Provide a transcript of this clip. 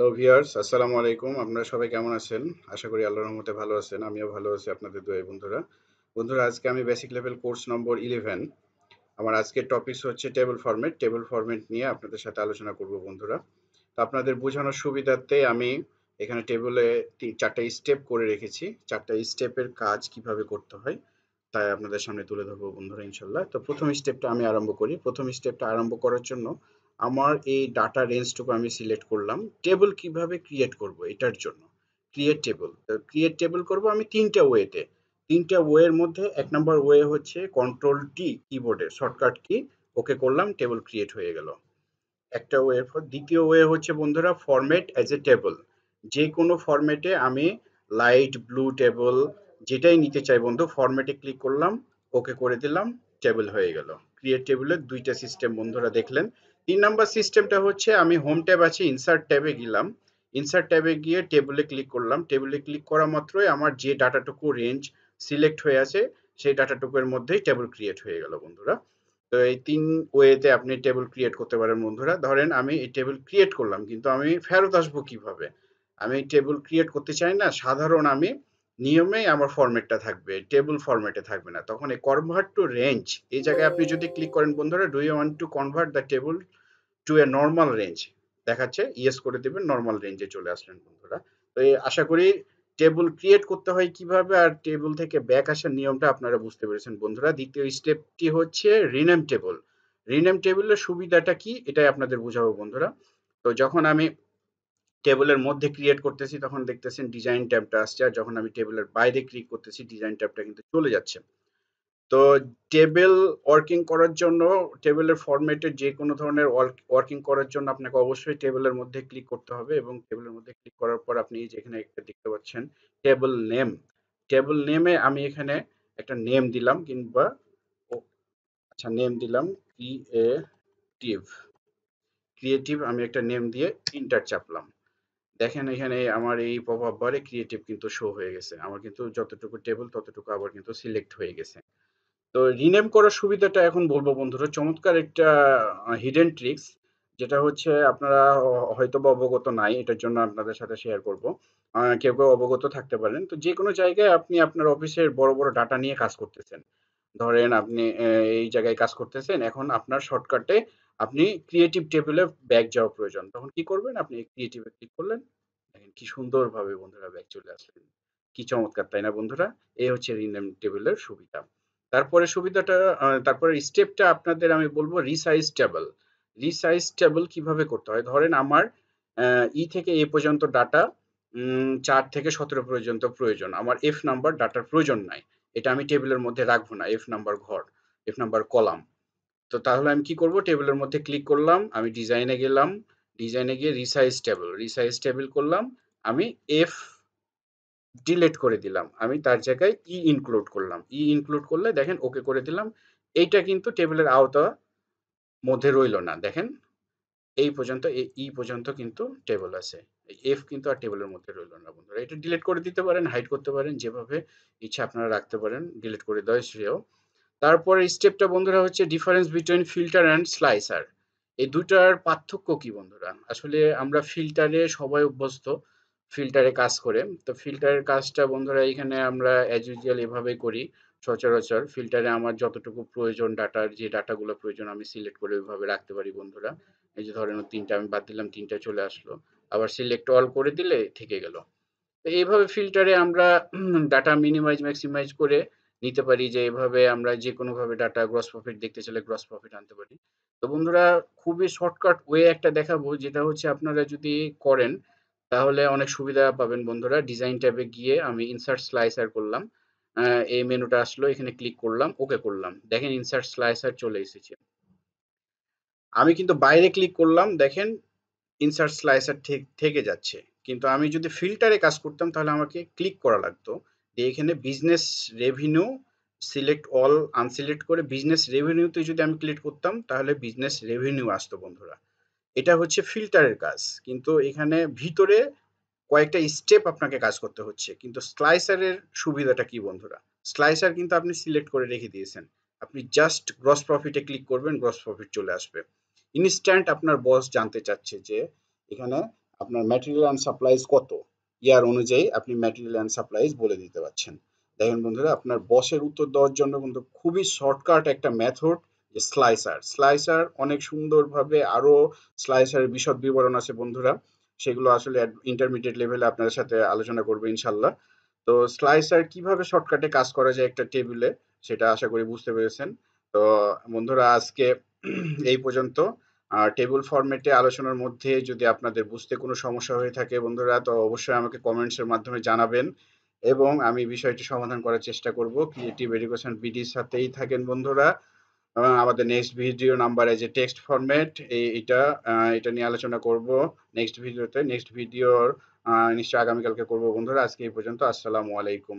hello viewers আসসালামু আলাইকুম আপনারা সবাই কেমন আছেন আশা করি আল্লাহর রহমতে ভালো আছেন আমিও ভালো আছি আপনাদের দুই বন্ধুরা বন্ধুরা আজকে আমি basic level course number eleven আমার আজকের টপিকস হচ্ছে টেবিল ফরম্যাট টেবিল ফরম্যাট নিয়ে আপনাদের সাথে আলোচনা করব বন্ধুরা তো আপনাদের বোঝানোর সুবিধার্থে আমি এখানে টেবিলে চারটা স্টেপ করে রেখেছি চারটা স্টেপের কাজ কিভাবে করতে হয় তাই আপনাদের সামনে তুলে ধরবো বন্ধুরা ইনশাল্লাহ তো প্রথম স্টেপটা আমি আরম্ভ করি প্রথম স্টেপটা আরম্ভ করার জন্য আমার এই ডাটা রেঞ্জটুকু আমি সিলেক্ট করলাম টেবিল কিভাবে ক্রিয়েট করব এটার জন্য ক্রিয়েট টেবিল ক্রিয়েট টেবিল করব আমি তিনটা ওয়েতে তিনটা ওয়ের মধ্যে এক নম্বর ওয়ে হচ্ছে কন্ট্রোল টি কিবোর্ডের শর্টকাট কি ওকে করলাম টেবিল ক্রিয়েট হয়ে গেল একটা ওয়ে দ্বিতীয় ওয়ে হচ্ছে বন্ধুরা ফরম্যাট অ্যাজ এ টেবল যে কোনো ফরম্যাটে আমি লাইট ব্লু টেবল যেটাই নিতে চাই বন্ধু ফরম্যাটে ক্লিক করলাম ওকে করে দিলাম টেবিল হয়ে গেল ক্রিয়েট টেবিলের দুইটা সিস্টেম বন্ধুরা দেখলেন তিন নাম্বার সিস্টেমটা হচ্ছে আমি হোম ট্যাব আছে ইনসার্ট ট্যাবে গেলাম ইনসার্ট ট্যাবে গিয়ে টেবিলে ক্লিক করলাম টেবিলে ক্লিক করা মাত্রই আমার যে ডাটাটুকু রেঞ্জ সিলেক্ট হয়ে আছে সেই ডাটাটুকুর মধ্যেই টেবল ক্রিয়েট হয়ে গেল বন্ধুরা তো এই তিন ওয়েতে আপনি টেবিল ক্রিয়েট করতে পারেন বন্ধুরা ধরেন আমি এই টেবিল ক্রিয়েট করলাম কিন্তু আমি ফেরত আসবো কীভাবে আমি টেবিল ক্রিয়েট করতে চাই না সাধারণ আমি নিয়মেই আমার ফরম্যাটটা থাকবে টেবল ফরম্যাটে থাকবে না তখন এই কনভার্ট টু রেঞ্জ এই জায়গায় আপনি যদি ক্লিক করেন বন্ধুরা do you want to convert the table to a normal range দেখাচ্ছে ইয়েস করে দেবেন নর্মাল রেঞ্জে চলে আসলেন বন্ধুরা তো আশা করি টেবল ক্রিয়েট করতে হয় কিভাবে আর টেবল থেকে ব্যাক আসার নিয়মটা আপনারা বুঝতে পেরেছেন বন্ধুরা দ্বিতীয় স্টেপটি হচ্ছে রিনেম টেবল রিনেম টেবিলের সুবিধাটা কি এটাই আপনাদের বোঝাবো বন্ধুরা তো যখন আমি টেবিলের মধ্যে ক্রিয়েট করতেছি তখন দেখতেছেন ডিজাইন ট্যাবটা আসছে আর যখন আমি টেবিলের বাইরে ক্লিক করতেছি ডিজাইন ট্যাবটা কিন্তু চলে যাচ্ছে তো টেবিল ওয়ার্কিং করার জন্য টেবিলের ফরম্যাটে যে কোনো ধরনের ওয়ার্কিং করার জন্য আপনাকে অবশ্যই টেবিলের মধ্যে ক্লিক করতে হবে এবং টেবিলের মধ্যে ক্লিক করার পর আপনি যেখানে একটা দেখতে পাচ্ছেন টেবিল নেম টেবিল নেমে আমি এখানে একটা নেম দিলাম কিংবা আচ্ছা নেম দিলাম ক্রিয়েটিভ ক্রিয়েটিভ আমি একটা নেম দিয়ে ইন্টার চাপলাম দেখেন এখানে আমার এই পপ আপ বারে ক্রিয়েটিভ কিন্তু শো হয়ে গেছে আমার কিন্তু যতটুকু টেবিল ততটুকু আবার কিন্তু সিলেক্ট হয়ে গেছে তো রিনেম করার সুবিধাটা এখন বলবো বন্ধুরা চমৎকার একটা হিডেন ট্রিক্স যেটা হচ্ছে আপনারা হয়তো বা অবগত নাই এটার জন্য আপনাদের সাথে শেয়ার করব কেউ কেউ অবগত থাকতে পারেন তো যে কোনো জায়গায় আপনি আপনার অফিসের বড় বড় ডাটা নিয়ে কাজ করতেছেন ধরেন আপনি এই জায়গায় কাজ করতেছেন এখন আপনার শর্টকাটে আপনি ক্রিয়েটিভ টেবিলে ব্যাগ যাওয়া প্রয়োজন তখন কি করবেন আপনি ক্রিয়েটিভে ক্লিক করলেন দেখেন কি সুন্দরভাবে বন্ধুরা ব্যাগ চলে আসলেন কি চমৎকার তাই না বন্ধুরা এই হচ্ছে রিনেম টেবিলের সুবিধা তারপরে সুবিধাটা তারপরে স্টেপটা আপনাদের আমি বলবো রিসাইজ টেবল রিসাইজ টেবল কিভাবে করতে হয় ধরেন আমার ই থেকে এ পর্যন্ত ডাটা চার থেকে সতেরো পর্যন্ত প্রয়োজন আমার এফ নাম্বার ডাটার প্রয়োজন নাই এটা আমি টেবিলের মধ্যে রাখবো না এফ নাম্বার ঘর এফ নাম্বার কলাম তো তাহলে আমি কি করব টেবিলের মধ্যে ক্লিক করলাম আমি ডিজাইনে গেলাম ডিজাইনে গিয়ে রিসাইজ টেবল রিসাইজ টেবিল করলাম আমি এফ ডিলেট করে দিলাম আমি তার জায়গায় ই e ইনক্লুড করলাম ই e ইনক্লুড করলে দেখেন ওকে করে দিলাম এইটা কিন্তু টেবিলের আওতা মধ্যে রইল না দেখেন এই পর্যন্ত ই e পর্যন্ত কিন্তু টেবিল আছে এফ কিন্তু আর টেবিলের মধ্যে রইল না বন্ধুরা এটা ডিলেট করে দিতে পারেন হাইড করতে পারেন যেভাবে ইচ্ছা আপনারা রাখতে পারেন ডিলেট করে দেওয়া শ্রেয় তারপরে স্টেপটা বন্ধুরা হচ্ছে difference between filter and slicer এই দুটার পার্থক্য কি বন্ধুরা আসলে আমরা ফিল্টারে সবাই অভ্যস্ত ফিল্টারে কাজ করে তো ফিল্টারের কাজটা বন্ধুরা এখানে আমরা অ্যাজ ইউজুয়াল এভাবে করি সচরাচর ফিল্টারে আমার যতটুকু প্রয়োজন ডাটার যে ডাটাগুলো প্রয়োজন আমি সিলেক্ট করে ওইভাবে রাখতে পারি বন্ধুরা এই যে ধরেন তিনটা আমি বাদ দিলাম তিনটা চলে আসলো আবার সিলেক্ট অল করে দিলে থেকে গেল তো এইভাবে ফিল্টারে আমরা ডাটা মিনিমাইজ ম্যাক্সিমাইজ করে নিতে পারি যে এভাবে আমরা যে কোনোভাবে ডাটা গ্রস প্রফিট দেখতে চাইলে গ্রস প্রফিট আনতে পারি তো বন্ধুরা খুবই শর্টকাট ওয়ে একটা দেখাবো যেটা হচ্ছে আপনারা যদি করেন তাহলে অনেক সুবিধা পাবেন বন্ধুরা ডিজাইন ট্যাবে গিয়ে আমি ইনসার্ট স্লাইসার করলাম এই মেনুটা আসলো এখানে ক্লিক করলাম ওকে করলাম দেখেন ইনসার্ট স্লাইসার চলে এসেছে আমি কিন্তু বাইরে ক্লিক করলাম দেখেন ইনসার্ট স্লাইসার থেকে যাচ্ছে কিন্তু আমি যদি ফিল্টারে কাজ করতাম তাহলে আমাকে ক্লিক করা লাগতো এখানে business revenue select all unselect করে বিজনেস রেভিনিউতে যদি আমি ক্লিক করতাম তাহলে বিজনেস রেভিনিউ আসতো বন্ধুরা এটা হচ্ছে ফিল্টারের কাজ কিন্তু এখানে ভিতরে কয়েকটা স্টেপ আপনাকে কাজ করতে হচ্ছে কিন্তু স্লাইসারের সুবিধাটা কি বন্ধুরা স্লাইসার কিন্তু আপনি সিলেক্ট করে রেখে দিয়েছেন আপনি জাস্ট গ্রস প্রফিটে ক্লিক করবেন গ্রস প্রফিট চলে আসবে ইনস্ট্যান্ট আপনার বস জানতে চাচ্ছে যে এখানে আপনার ম্যাটেরিয়াল অ্যান্ড সাপ্লাইজ কত ইয়ার অনুযায়ী আপনি ম্যাটেরিয়াল অ্যান্ড সাপ্লাইজ বলে দিতে পারছেন দেখেন বন্ধুরা আপনার বসের উত্তর দেওয়ার জন্য কিন্তু খুবই শর্টকাট একটা মেথড স্লাইসার স্লাইসার অনেক সুন্দরভাবে আরো স্লাইসার বিশদ বিবরণ আছে বন্ধুরা সেগুলো আসলে ইন্টারমিডিয়েট লেভেলে আপনাদের সাথে আলোচনা করবো ইনশাল্লাহ তো স্লাইসার কিভাবে শর্টকাটে কাজ করা যায় একটা টেবিলে সেটা আশা করি বুঝতে পেরেছেন তো বন্ধুরা আজকে এই পর্যন্ত টেবিল ফরম্যাটে আলোচনার মধ্যে যদি আপনাদের বুঝতে কোনো সমস্যা হয়ে থাকে বন্ধুরা তো অবশ্যই আমাকে কমেন্টসের মাধ্যমে জানাবেন এবং আমি বিষয়টি সমাধান করার চেষ্টা করব ক্রিয়েটিভ এডুকেশন বিডির সাথেই থাকেন বন্ধুরা এবং আমাদের নেক্সট ভিডিও নাম্বারে যে টেক্সট ফরম্যাট এইটা এটা নিয়ে আলোচনা করব নেক্সট ভিডিওতে নেক্সট ভিডিওর নিশ্চয়ই আগামীকালকে করব বন্ধুরা আজকে এই পর্যন্ত আসসালামু আলাইকুম